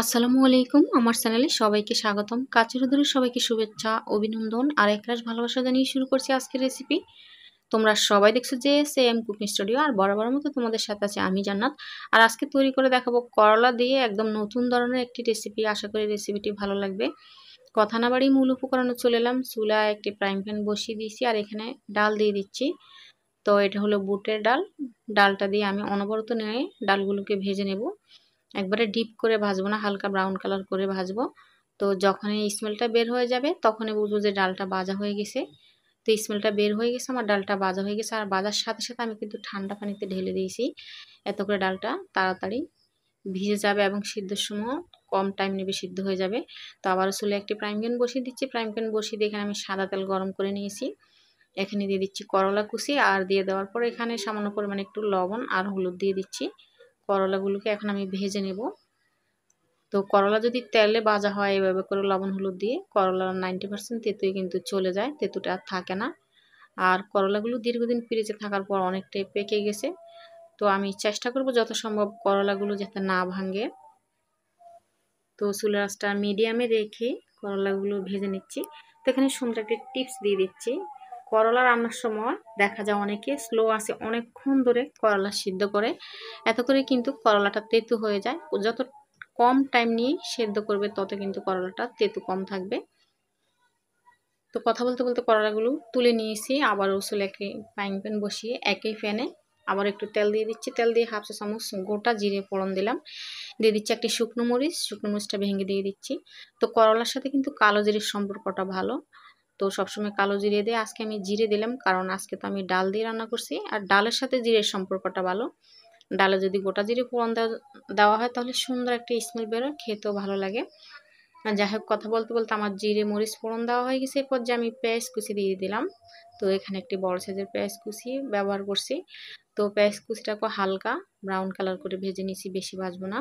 আসসালামু আলাইকুম আমার চ্যানেলে সবাইকে স্বাগতম কাছের ধরে সবাইকে শুভেচ্ছা অভিনন্দন আর একরাশ ভালোবাসা জানিয়ে শুরু করছি আজকের রেসিপি তোমরা সবাই দেখছো যে সেম কুকিং স্টুডিও আর বরাবর মতো তোমাদের সাথে আছে আমি জান্নাত আর আজকে তৈরি করে দেখাবো করলা দিয়ে একদম নতুন ধরনের একটি রেসিপি আশা করি রেসিপিটি ভালো লাগবে কথা না বাড়ি মূল উপকরণে চলে এলাম চুলায় একটি ফ্রাইং প্যান বসিয়ে দিয়েছি আর এখানে ডাল দিয়ে দিচ্ছি তো এটা হলো বুটের ডাল ডালটা দিয়ে আমি অনবরত নিয়ে ডালগুলোকে ভেজে নেব একবারে ডিপ করে ভাজবো না হালকা ব্রাউন কালার করে ভাজবো তো যখন এই স্মেলটা বের হয়ে যাবে তখনই বুঝবো যে ডালটা বাজা হয়ে গেছে তো স্মেলটা বের হয়ে গেছে আমার ডালটা বাজা হয়ে গেছে আর বাজার সাথে সাথে আমি কিন্তু ঠান্ডা পানিতে ঢেলে দিয়েছি এত করে ডালটা তাড়াতাড়ি ভিজে যাবে এবং সিদ্ধ সময় কম টাইম নেবে সিদ্ধ হয়ে যাবে তো আবার চুলে একটি প্রাইম প্যান বসিয়ে দিচ্ছি প্রাইম প্যান বসিয়ে দিয়ে এখানে আমি সাদা তেল গরম করে নিয়েছি এখানে দিয়ে দিচ্ছি করলা কুচি আর দিয়ে দেওয়ার পর এখানে সামান্য পরিমাণে একটু লবণ আর হলুদ দিয়ে দিচ্ছি করলাগুলোকে এখন আমি ভেজে নেব তো করলা যদি তেলে বাজা হয় এভাবে করে লবণ হলুদ দিয়ে করলা নাইনটি পার্সেন্ট তেঁতুই কিন্তু চলে যায় তেঁতুটা আর থাকে না আর করলাগুলো দীর্ঘদিন ফ্রিজে থাকার পর অনেকটাই পেকে গেছে তো আমি চেষ্টা করব যত সম্ভব করলাগুলো যাতে না ভাঙে তো চুলের আঁচটা মিডিয়ামে রেখে করলাগুলো ভেজে নিচ্ছি তো এখানে সুন্দর একটা টিপস দিয়ে দিচ্ছি করলা রান্নার সময় দেখা যায় অনেকে স্লো আছে অনেকক্ষণ ধরে করলা সিদ্ধ করে এত করে কিন্তু করলাটা তেতু হয়ে যায় যত কম টাইম নিয়ে সেদ্ধ করবে তত কিন্তু করলাটা তেতু কম থাকবে তো কথা বলতে বলতে করলাগুলো তুলে নিয়েছি আবার রসুল একই প্যাং প্যান বসিয়ে একই ফ্যানে আবার একটু তেল দিয়ে দিচ্ছি তেল দিয়ে হাফ চা চামচ গোটা জিরে ফোড়ন দিলাম দিয়ে দিচ্ছি একটি শুকনো মরিচ শুকনো মরিচটা ভেঙে দিয়ে দিচ্ছি তো করলার সাথে কিন্তু কালো জিরের সম্পর্কটা ভালো তো সবসময় কালো জিরে দিয়ে আজকে আমি জিরে দিলাম কারণ আজকে তো আমি ডাল দিয়ে রান্না করছি আর ডালের সাথে জিরের সম্পর্কটা ভালো ডালে যদি গোটা জিরে ফোড়ন দেওয়া হয় তাহলে সুন্দর একটা স্মেল বেরোয় খেতেও ভালো লাগে যাই হোক কথা বলতে বলতে আমার জিরে মরিচ ফোড়ন দেওয়া হয়ে গেছে এরপর যে আমি পেঁয়াজ কুচি দিয়ে দিলাম তো এখানে একটি বড় সাইজের পেঁয়াজ কুচি ব্যবহার করছি তো পেঁয়াজ কুচিটাকে হালকা ব্রাউন কালার করে ভেজে নিয়েছি বেশি ভাজবো না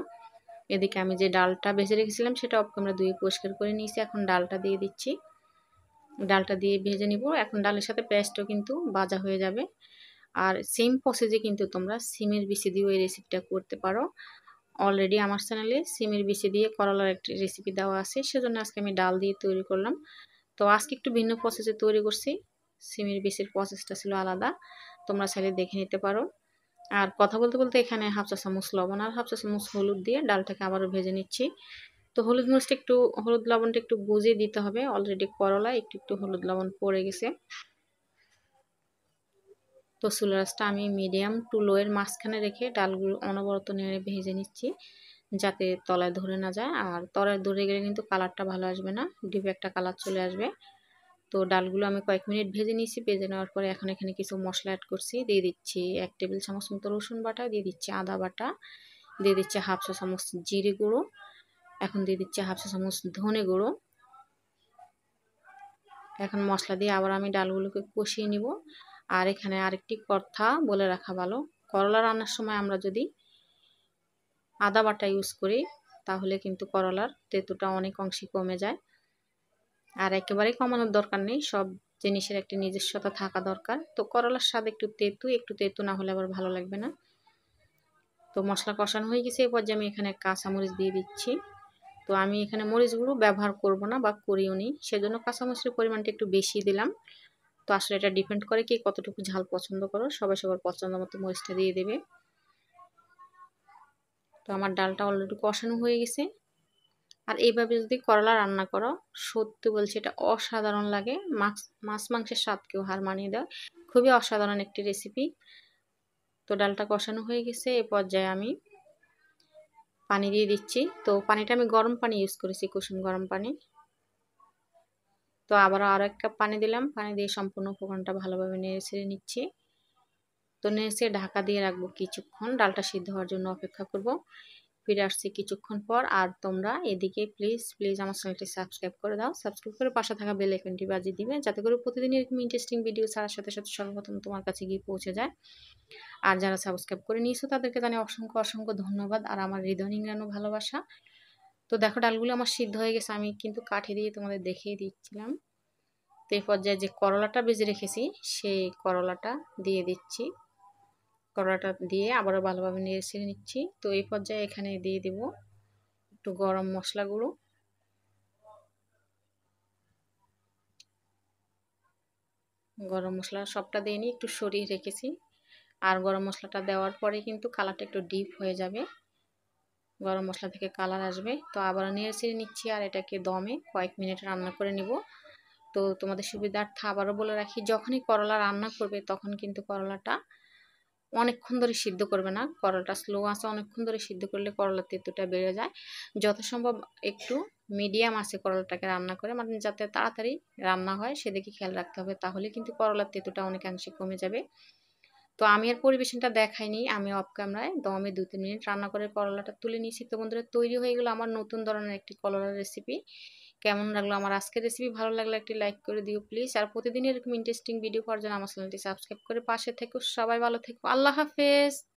এদিকে আমি যে ডালটা ভেজে রেখেছিলাম সেটা আমরা ধুয়ে পরিষ্কার করে নিয়েছি এখন ডালটা দিয়ে দিচ্ছি ডালটা দিয়ে ভেজে নিব এখন ডালের সাথে পেঁয়াজটাও কিন্তু ভাজা হয়ে যাবে আর সেম প্রসেসে কিন্তু তোমরা সিমের বিষে দিয়েও এই রেসিপিটা করতে পারো অলরেডি আমার চ্যানেলে সিমের বিষে দিয়ে করলার একটি রেসিপি দেওয়া আছে সেজন্য আজকে আমি ডাল দিয়ে তৈরি করলাম তো আজকে একটু ভিন্ন প্রসেসে তৈরি করছি সিমের বিষের প্রসেসটা ছিল আলাদা তোমরা চাইলে দেখে নিতে পারো আর কথা বলতে বলতে এখানে হাফ চা চামচ লবণ আর হাফ চা চামচ হলুদ দিয়ে ডালটাকে আবারও ভেজে নিচ্ছি তো হলুদ মরিচটা একটু হলুদ লবণটা একটু বুঝিয়ে দিতে হবে অলরেডি করলা একটু একটু হলুদ লবণ পড়ে গেছে তো চুলারাসটা আমি মিডিয়াম টু লোয়ের মাঝখানে রেখে ডালগুলো অনবরত নেড়ে ভেজে নিচ্ছি যাতে তলায় ধরে না যায় আর তলায় ধরে গেলে কিন্তু কালারটা ভালো আসবে না ডিপে একটা কালার চলে আসবে তো ডালগুলো আমি কয়েক মিনিট ভেজে নিয়েছি ভেজে নেওয়ার পরে এখন এখানে কিছু মশলা অ্যাড করছি দিয়ে দিচ্ছি এক টেবিল চামচ মতো রসুন বাটা দিয়ে দিচ্ছি আদা বাটা দিয়ে দিচ্ছি হাফ চা চামচ জিরে গুঁড়ো এখন দিয়ে দিচ্ছি হাফ চা চামচ ধনে গুঁড়ো এখন মশলা দিয়ে আবার আমি ডালগুলোকে কষিয়ে নিব আর এখানে আরেকটি কথা বলে রাখা ভালো করলা রান্নার সময় আমরা যদি আদা বাটা ইউজ করি তাহলে কিন্তু করলার তেঁতুটা অনেক অংশে কমে যায় আর একেবারেই কমানোর দরকার নেই সব জিনিসের একটি নিজস্বতা থাকা দরকার তো করলার স্বাদ একটু তেঁতু একটু তেঁতু না হলে আবার ভালো লাগবে না তো মশলা কষানো হয়ে গেছে এরপর যে আমি এখানে কাঁচামরিচ দিয়ে দিচ্ছি তো আমি এখানে মরিচ গুঁড়ো ব্যবহার করব না বা করিও নি সেজন্য কাঁচামরিচের পরিমাণটা একটু বেশি দিলাম তো আসলে এটা ডিপেন্ড করে কি কতটুকু ঝাল পছন্দ করো সবাই সবার পছন্দ মতো মরিচটা দিয়ে দেবে তো আমার ডালটা অলরেডি কষানো হয়ে গেছে আর এইভাবে যদি করলা রান্না করো সত্যি বলছি এটা অসাধারণ লাগে মাছ মাছ মাংসের স্বাদকেও হার মানিয়ে দেয় খুবই অসাধারণ একটি রেসিপি তো ডালটা কষানো হয়ে গেছে এ পর্যায়ে আমি পানি দিয়ে দিচ্ছি তো পানিটা আমি গরম পানি ইউজ করেছি কুসুম গরম পানি তো আবার আরও এক কাপ পানি দিলাম পানি দিয়ে সম্পূর্ণ উপকরণটা ভালোভাবে নেড়ে ছেড়ে নিচ্ছি তো নেড়ে ঢাকা দিয়ে রাখবো কিছুক্ষণ ডালটা সিদ্ধ হওয়ার জন্য অপেক্ষা করব ফিরে আসছি কিছুক্ষণ পর আর তোমরা এদিকে প্লিজ প্লিজ আমার চ্যানেলটি সাবস্ক্রাইব করে দাও সাবস্ক্রাইব করে পাশে থাকা বেল আইকনটি বাজিয়ে দিবে যাতে করে প্রতিদিন এরকম ইন্টারেস্টিং ভিডিও ছাড়ার সাথে সাথে সর্বপ্রথম তোমার কাছে গিয়ে পৌঁছে যায় আর যারা সাবস্ক্রাইব করে নিয়েছো তাদেরকে জানি অসংখ্য অসংখ্য ধন্যবাদ আর আমার হৃদয় নিংড়ানো ভালোবাসা তো দেখো ডালগুলো আমার সিদ্ধ হয়ে গেছে আমি কিন্তু কাঠে দিয়ে তোমাদের দেখিয়ে দিচ্ছিলাম তো এই পর্যায়ে যে করলাটা বেজে রেখেছি সেই করলাটা দিয়ে দিচ্ছি করলাটা দিয়ে আবারও ভালোভাবে নেড়ে ছেড়ে নিচ্ছি তো এই পর্যায়ে এখানে দিয়ে দেব একটু গরম মশলা গুঁড়ো গরম মশলা সবটা দিয়ে একটু সরিয়ে রেখেছি আর গরম মশলাটা দেওয়ার পরে কিন্তু কালারটা একটু ডিপ হয়ে যাবে গরম মশলা থেকে কালার আসবে তো আবার নিয়ে ছেড়ে নিচ্ছি আর এটাকে দমে কয়েক মিনিট রান্না করে নিব তো তোমাদের সুবিধার্থে আবারও বলে রাখি যখনই করলা রান্না করবে তখন কিন্তু করলাটা অনেকক্ষণ ধরে সিদ্ধ করবে না করলাটা স্লো আছে অনেকক্ষণ ধরে সিদ্ধ করলে করলার তেঁতুটা বেড়ে যায় যথাসম্ভব একটু মিডিয়াম আছে করলাটাকে রান্না করে মানে যাতে তাড়াতাড়ি রান্না হয় সেদিকে খেয়াল রাখতে হবে তাহলে কিন্তু করলার তেঁতুটা অনেকাংশে কমে যাবে তো আমি আর পরিবেশনটা দেখাইনি আমি অফ ক্যামেরায় দমে দু তিন মিনিট রান্না করে করলাটা তুলে নিয়েছি তো বন্ধুরা তৈরি হয়ে গেলো আমার নতুন ধরনের একটি করলার রেসিপি কেমন লাগলো আমার আজকের রেসিপি ভালো লাগলে একটি লাইক করে দিও প্লিজ আর প্রতিদিন এরকম ইন্টারেস্টিং ভিডিও করার জন্য আমার চ্যানেলটি সাবস্ক্রাইব করে পাশে থেকো সবাই ভালো থেকো আল্লাহ হাফেজ